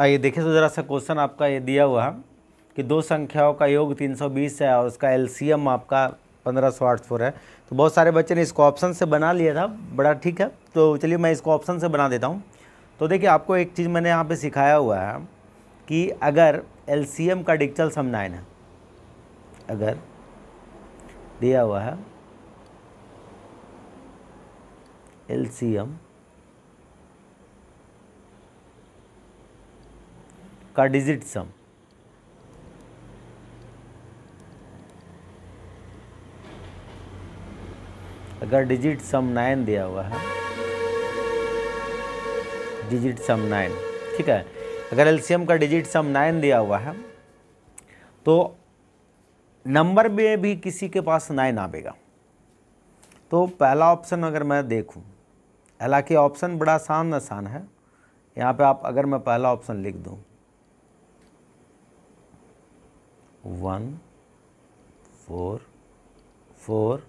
आइए देखिए तो ज़रा सा क्वेश्चन आपका ये दिया हुआ कि दो संख्याओं का योग 320 है और उसका एलसीएम आपका पंद्रह सौ आठ है तो बहुत सारे बच्चे ने इसको ऑप्शन से बना लिया था बड़ा ठीक है तो चलिए मैं इसको ऑप्शन से बना देता हूँ तो देखिए आपको एक चीज़ मैंने यहाँ पे सिखाया हुआ है कि अगर एल का डिक्चल सम नाइन है अगर दिया हुआ है एम का डिजिट सम अगर डिजिट सम नाइन दिया हुआ है डिजिट सम नाइन ठीक है अगर एलसीएम का डिजिट सम नाइन दिया हुआ है तो नंबर में भी किसी के पास नाइन आवेगा तो पहला ऑप्शन अगर मैं देखूं हालांकि ऑप्शन बड़ा आसान आसान है यहाँ पे आप अगर मैं पहला ऑप्शन लिख दूँ one four four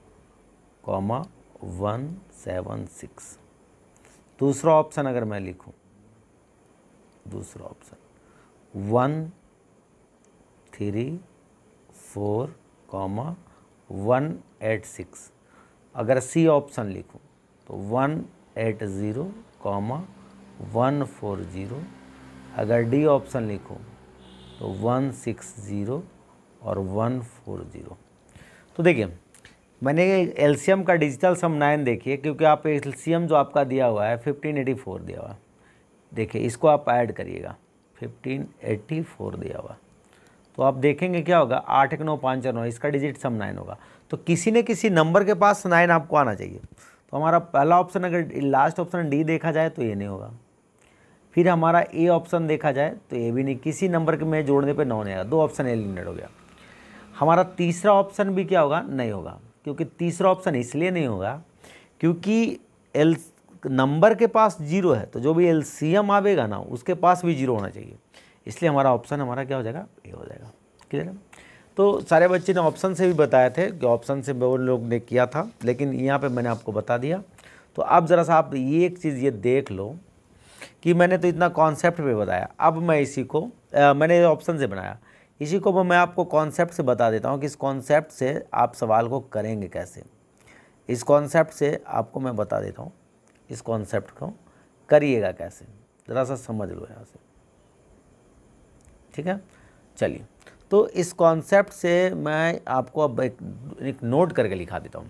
comma one seven six दूसरा ऑप्शन अगर मैं लिखूं दूसरा option one three four comma one eight six अगर सी ऑप्शन लिखूं तो one eight zero comma one four zero अगर डी ऑप्शन लिखूं तो वन सिक्स ज़ीरो और वन फोर ज़ीरो तो देखिए मैंने एलसीएम का डिजिटल सम नाइन देखिए क्योंकि आप एलसीएम जो आपका दिया हुआ है फिफ्टीन एटी फोर दिया हुआ है देखिए इसको आप ऐड करिएगा फिफ्टीन एटी फोर दिया हुआ तो आप देखेंगे क्या होगा आठ एक नौ पाँच नौ इसका डिजिट सम नाइन होगा तो किसी न किसी नंबर के पास नाइन आपको आना चाहिए तो हमारा पहला ऑप्शन अगर लास्ट ऑप्शन डी देखा जाए तो ये नहीं होगा फिर हमारा ए ऑप्शन देखा जाए तो ये भी नहीं किसी नंबर के में जोड़ने पे नौ नहीं आएगा दो ऑप्शन एलिमिनेट हो गया हमारा तीसरा ऑप्शन भी क्या होगा नहीं होगा क्योंकि तीसरा ऑप्शन इसलिए नहीं होगा क्योंकि एल नंबर के पास जीरो है तो जो भी एल सी एम आवेगा ना उसके पास भी जीरो होना चाहिए इसलिए हमारा ऑप्शन हमारा क्या हो जाएगा ए हो जाएगा क्लियर है तो सारे बच्चे ने ऑप्शन से भी बताए थे कि ऑप्शन से वो लोग ने किया था लेकिन यहाँ पे मैंने आपको बता दिया तो अब ज़रा सा आप ये एक चीज़ ये देख लो कि मैंने तो इतना कॉन्सेप्ट पे बताया अब मैं इसी को आ, मैंने ऑप्शन से बनाया इसी को मैं आपको कॉन्सेप्ट से बता देता हूँ कि इस कॉन्सेप्ट से आप सवाल को करेंगे कैसे इस कॉन्सेप्ट से आपको मैं बता देता हूँ इस कॉन्सेप्ट को करिएगा कैसे ज़रा सा समझ लो यहाँ से ठीक है चलिए तो इस कॉन्सेप्ट से मैं आपको अब एक, एक नोट करके लिखा देता हूँ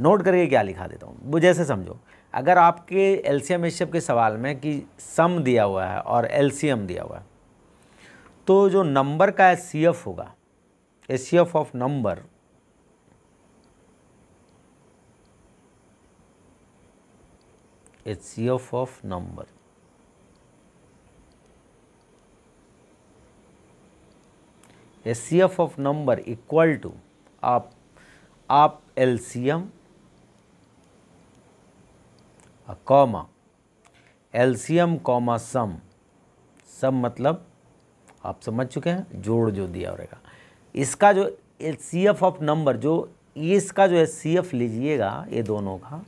नोट करके क्या लिखा देता हूँ वो जैसे समझो अगर आपके एल सी के सवाल में कि सम दिया हुआ है और एल दिया हुआ है तो जो नंबर का एस सी एफ होगा S of number H C F of number S C F of number equal to आप आप LCM comma LCM comma sum sum मतलब आप समझ चुके हैं जोड़ जो दिया रहेगा इसका जो सी एफ ऑफ नंबर जो इसका जो है सी एफ लीजिएगा ये दोनों का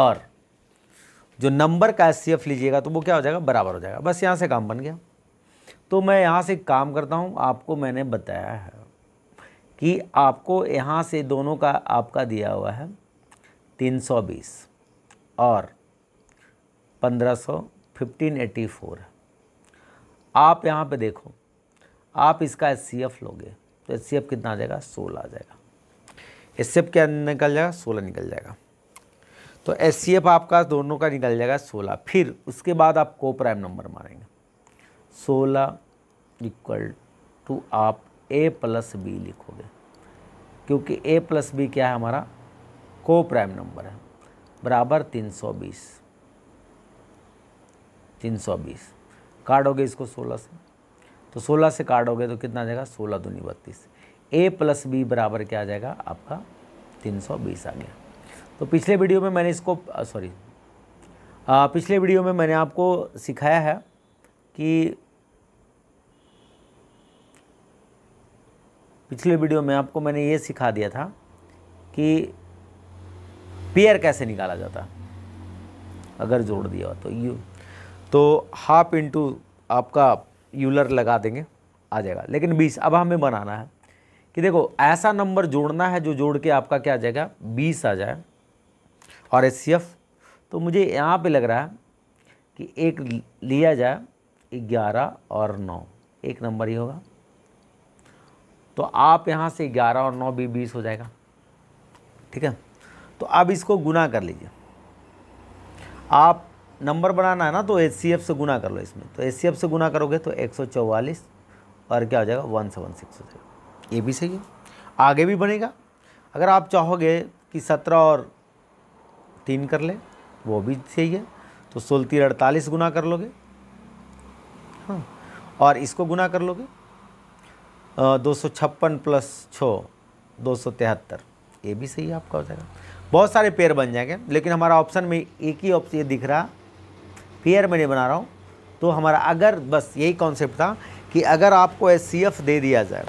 और जो नंबर का सी एफ लीजिएगा तो वो क्या हो जाएगा बराबर हो जाएगा बस यहाँ से काम बन गया तो मैं यहाँ से काम करता हूँ आपको मैंने बताया है कि आपको यहाँ से दोनों का आपका दिया हुआ है 320 और 1500 1584 आप यहाँ पे देखो आप इसका एस लोगे तो एस कितना आ जाएगा सोलह आ जाएगा एच क्या निकल जाएगा सोलह निकल जाएगा तो एस आपका दोनों का निकल जाएगा सोलह फिर उसके बाद आप को प्राइम नंबर मारेंगे सोलह इक्वल टू आप ए प्लस बी लिखोगे क्योंकि ए प्लस बी क्या है हमारा को प्राइम नंबर है बराबर तीन सौ बीस तीन सौ बीस काटोगे इसको सोलह से तो सोलह से काटोगे तो कितना आ जाएगा सोलह दूनी बत्तीस ए प्लस बी बराबर क्या आ जाएगा आपका तीन सौ बीस आ गया तो पिछले वीडियो में मैंने इसको सॉरी पिछले वीडियो में मैंने आपको सिखाया है कि पिछले वीडियो में आपको मैंने ये सिखा दिया था कि पेयर कैसे निकाला जाता अगर जोड़ दिया तो यू तो हाफ इंटू आपका यूलर लगा देंगे आ जाएगा लेकिन बीस अब हमें बनाना है कि देखो ऐसा नंबर जोड़ना है जो जोड़ के आपका क्या आ जाएगा बीस आ जाए और एस तो मुझे यहाँ पे लग रहा है कि एक लिया जाए ग्यारह और नौ एक नंबर ही होगा तो आप यहाँ से ग्यारह और नौ भी बीस हो जाएगा ठीक है तो अब इसको गुना कर लीजिए आप नंबर बनाना है ना तो एच से गुना कर लो इसमें तो एच से गुना करोगे तो एक और क्या हो जाएगा वन सेवन सिक्स हो जाएगा ये भी सही है आगे भी बनेगा अगर आप चाहोगे कि सत्रह और तीन कर लें वो भी सही है तो सोलह तीन अड़तालीस गुना कर लोगे हाँ और इसको गुना कर लोगे दो सौ छप्पन प्लस छः दो सौ तिहत्तर ये भी सही है आपका हो जाएगा बहुत सारे पेयर बन जाएंगे लेकिन हमारा ऑप्शन में एक ही ऑप्शन ये दिख रहा फेयर में नहीं बना रहा हूँ तो हमारा अगर बस यही कॉन्सेप्ट था कि अगर आपको एस दे दिया जाए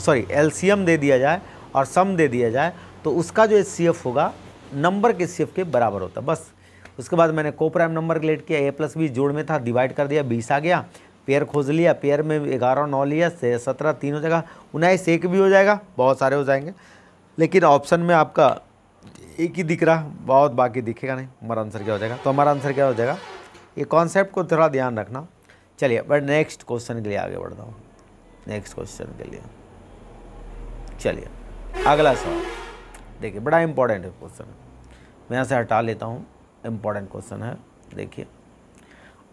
सॉरी एल दे दिया जाए और सम दे दिया जाए तो उसका जो एस होगा नंबर के सी के बराबर होता बस उसके बाद मैंने को प्राइम नंबर रिलेट किया ए प्लस बी जोड़ में था डिवाइड कर दिया बीस आ गया पेयर खोज लिया पेयर में ग्यारह नौ लिया सत्रह तीन हो जाएगा उन्नीस एक भी हो जाएगा बहुत सारे हो जाएंगे लेकिन ऑप्शन में आपका एक ही दिख रहा बहुत बाकी दिखेगा नहीं हमारा आंसर क्या हो जाएगा तो हमारा आंसर क्या हो जाएगा ये कॉन्सेप्ट को थोड़ा ध्यान रखना चलिए बट नेक्स्ट क्वेश्चन के लिए आगे बढ़ता हूँ नेक्स्ट क्वेश्चन के लिए चलिए अगला सवाल देखिए बड़ा इंपॉर्टेंट क्वेश्चन है मैं यहाँ से हटा लेता हूँ इम्पॉर्टेंट क्वेश्चन है देखिए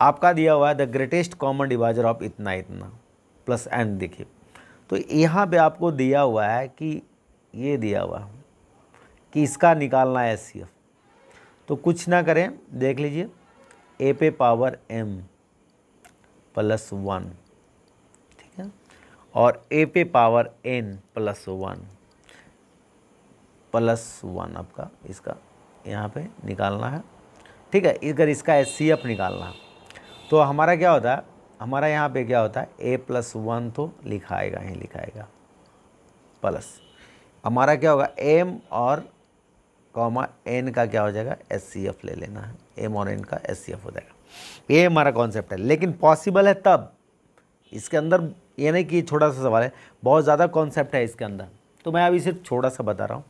आपका दिया हुआ है the greatest common divisor of इतना इतना प्लस एंड देखिए तो यहाँ पे आपको दिया हुआ है कि ये दिया हुआ है कि इसका निकालना है एस तो कुछ ना करें देख लीजिए ए पे पावर एम प्लस वन ठीक है और ए पे power N plus one plus one आपका इसका यहाँ पे निकालना है ठीक है अगर इसका एस सी एफ निकालना है तो हमारा क्या होता है हमारा यहाँ पे क्या होता है ए प्लस वन तो लिखाएगा ही लिखाएगा प्लस हमारा क्या होगा एम और कॉमा एन का क्या हो जाएगा एस ले लेना है एम और एन का एस हो जाएगा ये हमारा कॉन्सेप्ट है लेकिन पॉसिबल है तब इसके अंदर ये नहीं कि छोटा सा सवाल है बहुत ज़्यादा कॉन्सेप्ट है इसके अंदर तो मैं अभी सिर्फ छोटा सा बता रहा हूँ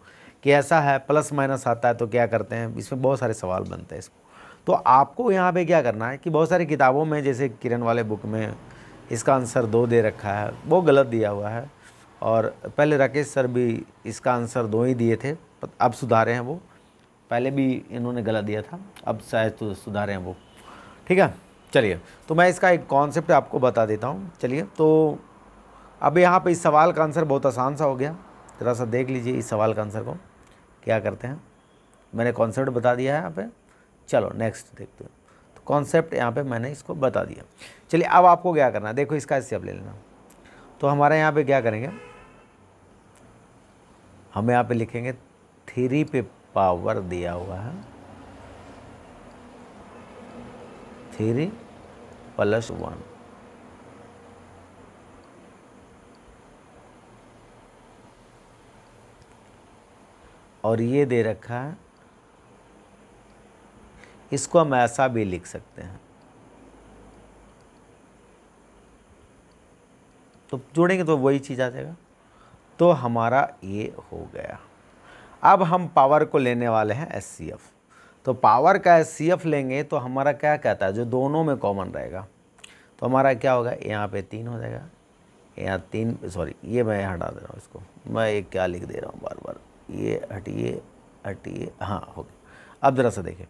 कि ऐसा है प्लस माइनस आता है तो क्या करते हैं इसमें बहुत सारे सवाल बनते हैं इसको तो आपको यहाँ पे क्या करना है कि बहुत सारी किताबों में जैसे किरण वाले बुक में इसका आंसर दो दे रखा है वो गलत दिया हुआ है और पहले राकेश सर भी इसका आंसर दो ही दिए थे अब सुधारे हैं वो पहले भी इन्होंने गला दिया था अब शायद तो सुधारे हैं वो ठीक है चलिए तो मैं इसका एक कॉन्सेप्ट आपको बता देता हूँ चलिए तो अब यहाँ पे इस सवाल का आंसर बहुत आसान सा हो गया ज़रा सा देख लीजिए इस सवाल का आंसर को क्या करते हैं मैंने कॉन्सेप्ट बता दिया है यहाँ पे चलो नेक्स्ट देखते हैं तो कॉन्सेप्ट यहाँ पे मैंने इसको बता दिया चलिए अब आपको क्या करना है देखो इसका स्टेप ले लेना तो हमारे यहाँ पे क्या करेंगे हम यहाँ पे लिखेंगे थ्री पे पावर दिया हुआ है थ्री प्लस वन और ये दे रखा है इसको हम ऐसा भी लिख सकते हैं तो जोड़ेंगे तो वही चीज़ आ जाएगा तो हमारा ये हो गया अब हम पावर को लेने वाले हैं एस तो पावर का एस लेंगे तो हमारा क्या कहता है जो दोनों में कॉमन रहेगा तो हमारा क्या होगा यहाँ पे तीन हो जाएगा यहाँ तीन सॉरी ये मैं हटा दे रहा हूँ इसको मैं ये क्या लिख दे रहा हूँ बार बार ये हटिए हटिए हाँ हो गया अब ज़रा सा देखें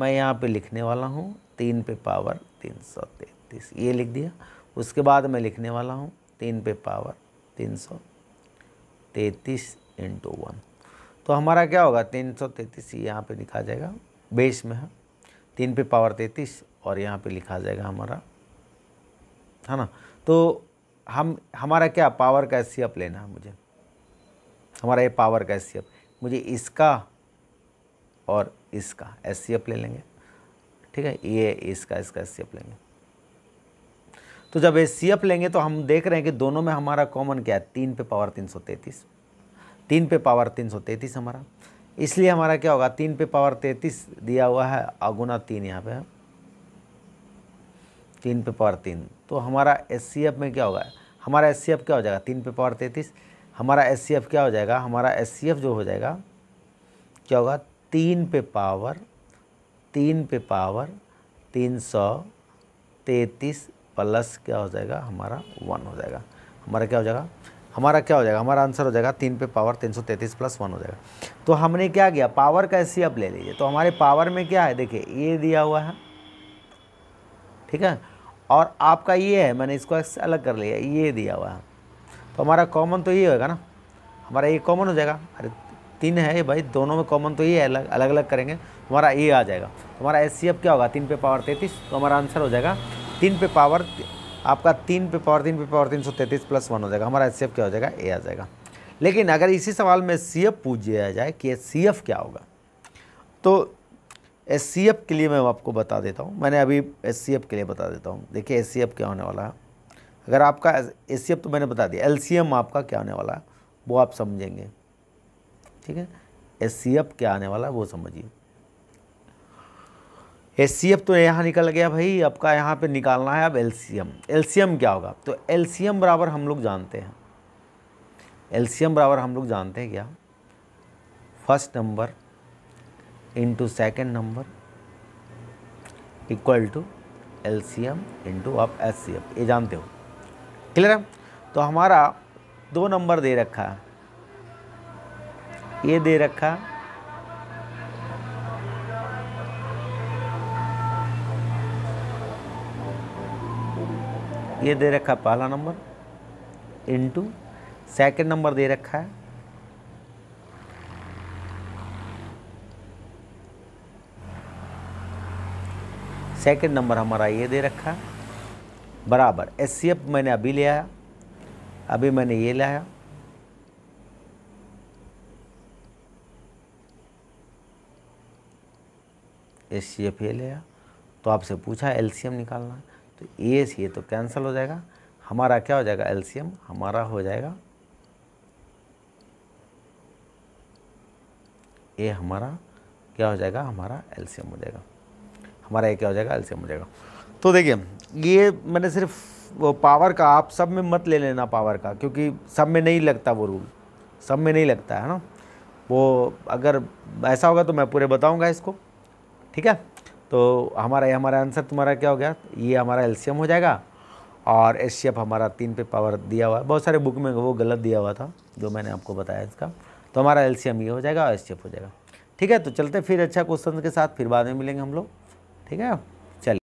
मैं यहाँ पे लिखने वाला हूँ तीन पे पावर तीन सौ तैंतीस ये लिख दिया उसके बाद मैं लिखने वाला हूँ तीन पे पावर तीन सौ तैंतीस इंटू वन तो हमारा क्या होगा तीन सौ तैंतीस यहाँ पर लिखा जाएगा बेस में है तीन पे पावर तैंतीस और यहाँ पे लिखा जाएगा हमारा है ना तो हम हमारा क्या पावर का एस लेना है मुझे हमारा ये पावर का एस मुझे इसका और इसका एस ले लेंगे ठीक है ये इसका इसका एस लेंगे तो जब एस लेंगे तो हम देख रहे हैं कि दोनों में हमारा कॉमन क्या है तीन पे पावर तीन सौ तैंतीस तीन पे पावर तीन सौ तैंतीस हमारा इसलिए हमारा क्या होगा तीन पे पावर तैंतीस दिया हुआ है अगुना तीन यहाँ पे तीन पे पावर तीन तो हमारा एस में क्या होगा हमारा एस क्या हो जाएगा तीन पे पावर तैंतीस हमारा एस क्या हो जाएगा हमारा एस जो हो जाएगा क्या होगा तीन पे पावर तीन पे पावर तीन सौ तैंतीस प्लस क्या हो जाएगा हमारा वन हो जाएगा हमारा क्या हो जाएगा हमारा क्या हो जाएगा हमारा आंसर हो जाएगा तीन पे पावर तीन सौ तैंतीस प्लस वन हो जाएगा तो हमने क्या किया पावर का एस अब ले लीजिए तो हमारे पावर में क्या है देखिए ये दिया हुआ है ठीक है और आपका ये है मैंने इसको अलग कर लिया ये दिया हुआ है तो हमारा कॉमन तो ये होगा ना हमारा ये कॉमन हो जाएगा अरे तीन है भाई दोनों में कॉमन तो ये अलग अलग अलग करेंगे हमारा ये आ जाएगा तो हमारा एस क्या होगा तीन पे पावर तैंतीस तो हमारा आंसर हो जाएगा तीन पे पावर आपका तीन पे पावर तीन पे पावर तीन सौ तैंतीस प्लस वन हो जाएगा हमारा एच क्या हो जाएगा ए आ जाएगा लेकिन अगर इसी सवाल में सी एफ पूछ दिया जाए कि एस क्या होगा तो एस सी एफ के लिए मैं आपको बता देता हूँ मैंने अभी एस सी एफ के लिए बता देता हूँ देखिए एस सी एफ क्या होने वाला है अगर आपका एस सी एफ तो मैंने बता दिया एल सी एम आपका क्या होने वाला है वो आप समझेंगे ठीक है एस सी एफ क्या आने वाला है वो समझिए एस तो यहाँ निकल गया भाई आपका यहाँ पे निकालना है अब एल सी क्या होगा तो एल बराबर हम लोग जानते हैं एल बराबर हम लोग जानते हैं क्या first number into second number equal to L C M into आप एस ये जानते हो क्लियर है तो हमारा दो नंबर दे रखा है ये दे रखा है ये दे रखा है पहला नंबर इनटू सेकंड नंबर दे रखा है सेकंड नंबर हमारा ये दे रखा है बराबर एस मैंने अभी ले आया अभी मैंने ये लाया एस सी एफ ये ले आया तो आपसे पूछा एम निकालना है तो ए एस ये तो कैंसिल हो जाएगा हमारा क्या हो जाएगा एलसीएम हमारा हो जाएगा ए हमारा क्या हो जाएगा हमारा एलसीएम हो जाएगा हमारा ए क्या हो जाएगा एलसीएम हो जाएगा तो देखिए ये मैंने सिर्फ वो पावर का आप सब में मत ले लेना पावर का क्योंकि सब में नहीं लगता वो रूल सब में नहीं लगता है ना वो अगर ऐसा होगा तो मैं पूरे बताऊंगा इसको ठीक है तो हमारा ये हमारा आंसर तुम्हारा क्या हो गया ये हमारा एल्शियम हो जाएगा और एस हमारा तीन पे पावर दिया हुआ है बहुत सारे बुक में वो गलत दिया हुआ था जो मैंने आपको बताया इसका तो हमारा एल ये हो जाएगा और एस हो जाएगा ठीक है तो चलते फिर अच्छा क्वेश्चन के साथ फिर बाद में मिलेंगे हम लोग ठीक है